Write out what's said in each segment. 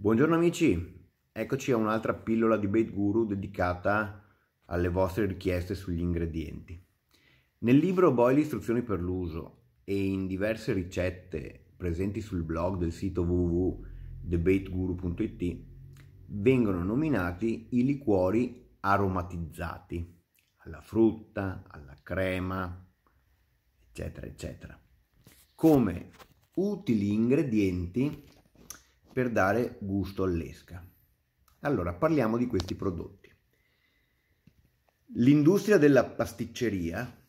Buongiorno amici, eccoci a un'altra pillola di Bait Guru dedicata alle vostre richieste sugli ingredienti. Nel libro Boil istruzioni per l'uso e in diverse ricette presenti sul blog del sito www.thebaitguru.it vengono nominati i liquori aromatizzati alla frutta, alla crema, eccetera, eccetera, come utili ingredienti per dare gusto all'esca. Allora, parliamo di questi prodotti. L'industria della pasticceria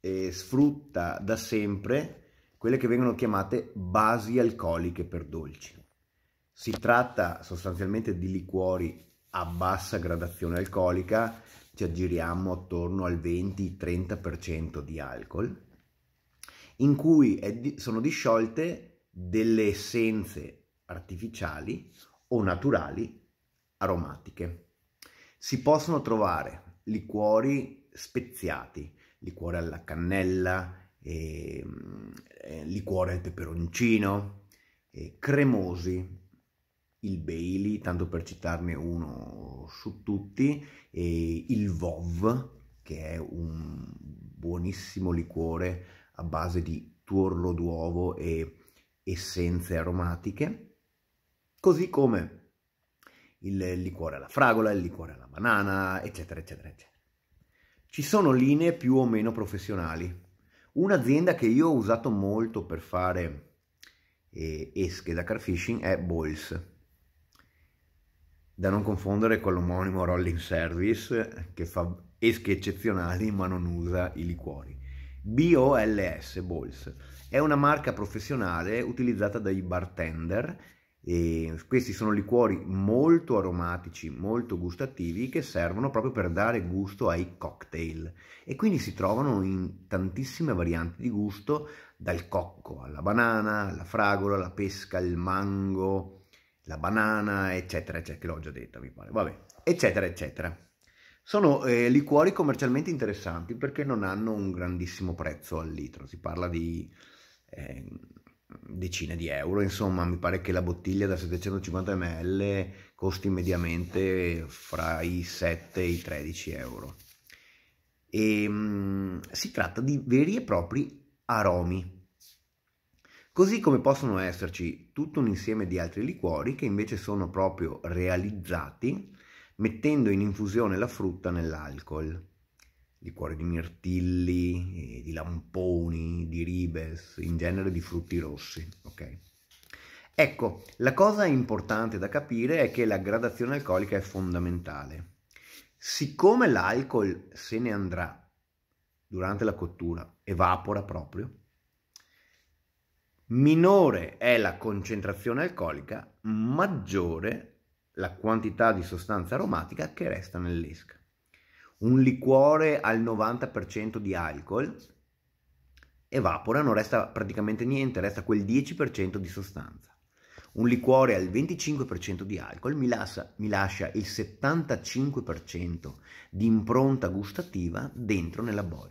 eh, sfrutta da sempre quelle che vengono chiamate basi alcoliche per dolci. Si tratta sostanzialmente di liquori a bassa gradazione alcolica, ci aggiriamo attorno al 20-30% di alcol, in cui di sono disciolte delle essenze artificiali o naturali aromatiche. Si possono trovare liquori speziati, liquore alla cannella, e, ehm, e, eh, liquore al peperoncino, eh, cremosi, il Bailey, tanto per citarne uno su tutti, e il Vov, che è un buonissimo liquore a base di tuorlo d'uovo e essenze aromatiche, così come il liquore alla fragola, il liquore alla banana, eccetera, eccetera, eccetera. Ci sono linee più o meno professionali. Un'azienda che io ho usato molto per fare eh, esche da car fishing è Boils, da non confondere con l'omonimo Rolling Service che fa esche eccezionali ma non usa i liquori. BOLS, Bols, è una marca professionale utilizzata dai bartender e ehm, questi sono liquori molto aromatici, molto gustativi che servono proprio per dare gusto ai cocktail e quindi si trovano in tantissime varianti di gusto dal cocco alla banana, alla fragola, alla pesca, al mango, la banana, eccetera, eccetera, che l'ho già detto, mi pare, vabbè, eccetera, eccetera. Sono eh, liquori commercialmente interessanti perché non hanno un grandissimo prezzo al litro, si parla di... Eh, decine di euro, insomma mi pare che la bottiglia da 750 ml costi mediamente fra i 7 e i 13 euro. E, um, si tratta di veri e propri aromi, così come possono esserci tutto un insieme di altri liquori che invece sono proprio realizzati mettendo in infusione la frutta nell'alcol di cuori di mirtilli, eh, di lamponi, di ribes, in genere di frutti rossi, ok? Ecco, la cosa importante da capire è che la gradazione alcolica è fondamentale. Siccome l'alcol se ne andrà durante la cottura, evapora proprio, minore è la concentrazione alcolica, maggiore la quantità di sostanza aromatica che resta nell'esca un liquore al 90% di alcol, evapora, non resta praticamente niente, resta quel 10% di sostanza. Un liquore al 25% di alcol mi lascia, mi lascia il 75% di impronta gustativa dentro nella bolla.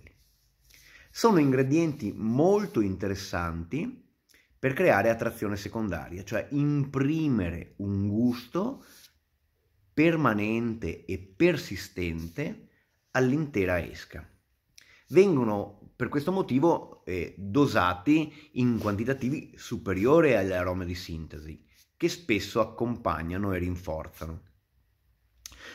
Sono ingredienti molto interessanti per creare attrazione secondaria, cioè imprimere un gusto permanente e persistente all'intera esca. Vengono per questo motivo eh, dosati in quantitativi superiori alle arome di sintesi, che spesso accompagnano e rinforzano.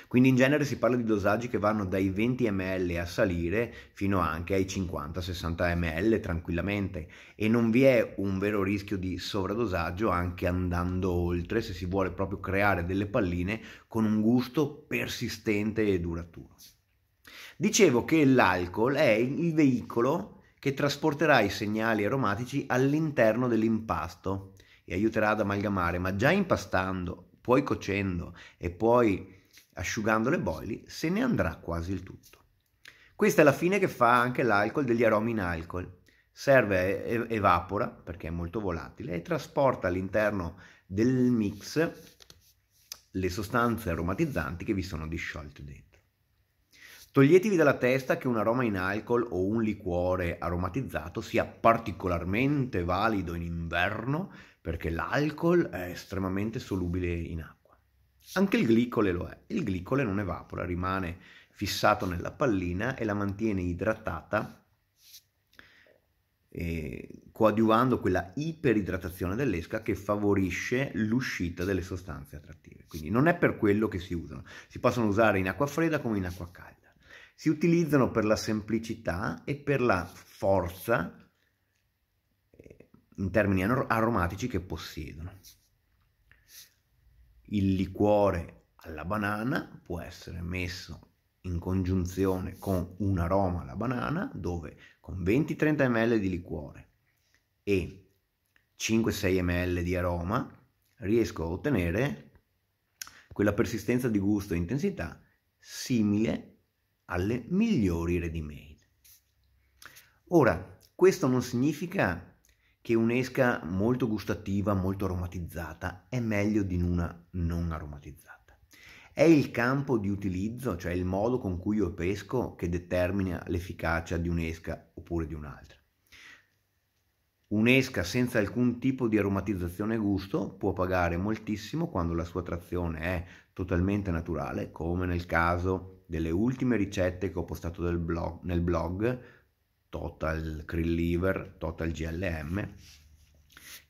Quindi in genere si parla di dosaggi che vanno dai 20 ml a salire fino anche ai 50-60 ml tranquillamente e non vi è un vero rischio di sovradosaggio anche andando oltre se si vuole proprio creare delle palline con un gusto persistente e duraturo. Dicevo che l'alcol è il veicolo che trasporterà i segnali aromatici all'interno dell'impasto e aiuterà ad amalgamare, ma già impastando, poi cocendo e poi asciugando le boili, se ne andrà quasi il tutto. Questa è la fine che fa anche l'alcol degli aromi in alcol. Serve, evapora perché è molto volatile e trasporta all'interno del mix le sostanze aromatizzanti che vi sono disciolte dentro. Toglietevi dalla testa che un aroma in alcol o un liquore aromatizzato sia particolarmente valido in inverno perché l'alcol è estremamente solubile in acqua. Anche il glicole lo è. Il glicole non evapora, rimane fissato nella pallina e la mantiene idratata eh, coadiuvando quella iperidratazione dell'esca che favorisce l'uscita delle sostanze attrattive. Quindi non è per quello che si usano. Si possono usare in acqua fredda come in acqua calda si utilizzano per la semplicità e per la forza eh, in termini aromatici che possiedono. Il liquore alla banana può essere messo in congiunzione con un aroma alla banana dove con 20-30 ml di liquore e 5-6 ml di aroma riesco a ottenere quella persistenza di gusto e intensità simile alle migliori ready-made. Ora, questo non significa che un'esca molto gustativa, molto aromatizzata è meglio di una non aromatizzata. È il campo di utilizzo, cioè il modo con cui io pesco, che determina l'efficacia di un'esca oppure di un'altra. Un'esca senza alcun tipo di aromatizzazione e gusto può pagare moltissimo quando la sua trazione è totalmente naturale, come nel caso delle ultime ricette che ho postato blog, nel blog Total Krill Liver, Total GLM,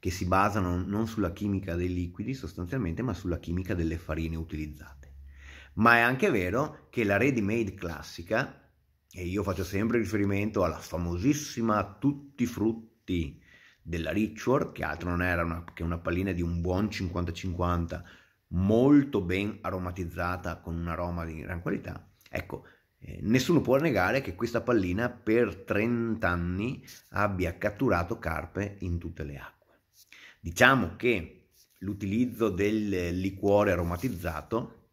che si basano non sulla chimica dei liquidi sostanzialmente, ma sulla chimica delle farine utilizzate. Ma è anche vero che la ready made classica, e io faccio sempre riferimento alla famosissima Tutti Frutti, della Ritual, che altro non era una, che una pallina di un buon 50-50, molto ben aromatizzata con un aroma di gran qualità. Ecco, eh, nessuno può negare che questa pallina per 30 anni abbia catturato carpe in tutte le acque. Diciamo che l'utilizzo del liquore aromatizzato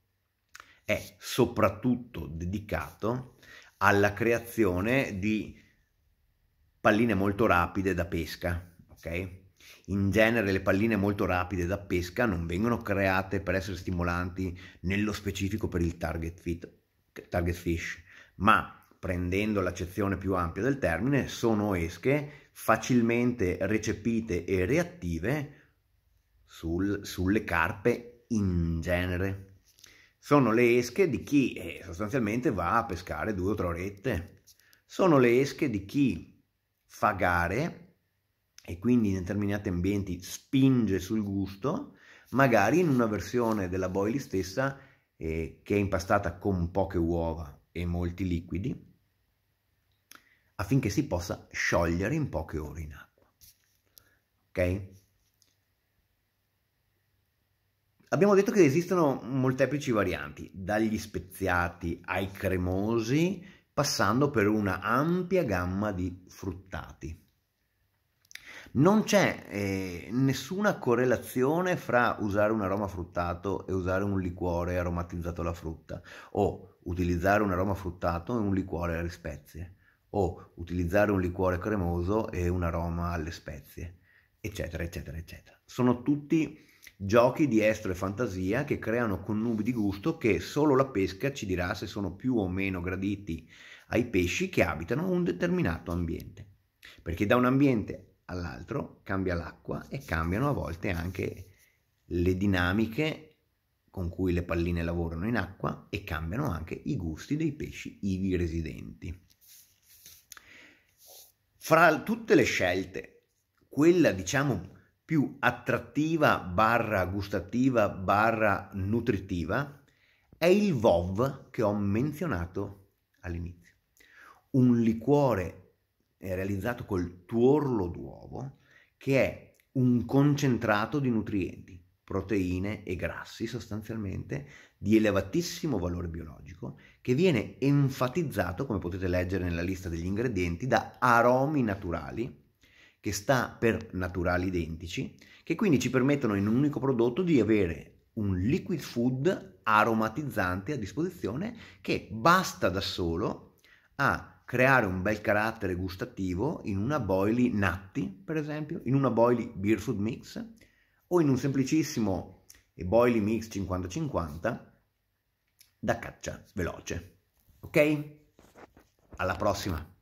è soprattutto dedicato alla creazione di palline molto rapide da pesca, ok? In genere le palline molto rapide da pesca non vengono create per essere stimolanti nello specifico per il target, fit, target fish, ma prendendo l'accezione più ampia del termine, sono esche facilmente recepite e reattive sul, sulle carpe in genere. Sono le esche di chi eh, sostanzialmente va a pescare due o tre orette. Sono le esche di chi fa gare e quindi in determinati ambienti spinge sul gusto, magari in una versione della Boily stessa eh, che è impastata con poche uova e molti liquidi, affinché si possa sciogliere in poche ore in acqua. Ok? Abbiamo detto che esistono molteplici varianti, dagli speziati ai cremosi, passando per una ampia gamma di fruttati. Non c'è eh, nessuna correlazione fra usare un aroma fruttato e usare un liquore aromatizzato alla frutta o utilizzare un aroma fruttato e un liquore alle spezie o utilizzare un liquore cremoso e un aroma alle spezie, eccetera, eccetera, eccetera. Sono tutti giochi di estro e fantasia che creano connubi di gusto che solo la pesca ci dirà se sono più o meno graditi ai pesci che abitano un determinato ambiente. Perché da un ambiente all'altro, cambia l'acqua e cambiano a volte anche le dinamiche con cui le palline lavorano in acqua e cambiano anche i gusti dei pesci ivi residenti. Fra tutte le scelte, quella diciamo più attrattiva, barra gustativa, barra nutritiva, è il VOV che ho menzionato all'inizio. Un liquore eh, realizzato col tuorlo d'uovo, che è un concentrato di nutrienti, proteine e grassi sostanzialmente di elevatissimo valore biologico che viene enfatizzato, come potete leggere nella lista degli ingredienti, da aromi naturali, che sta per naturali identici, che quindi ci permettono in un unico prodotto di avere un liquid food aromatizzante a disposizione che basta da solo a creare un bel carattere gustativo in una boily natti, per esempio, in una boily beer food mix o in un semplicissimo boily mix 50-50 da caccia veloce. Ok? Alla prossima!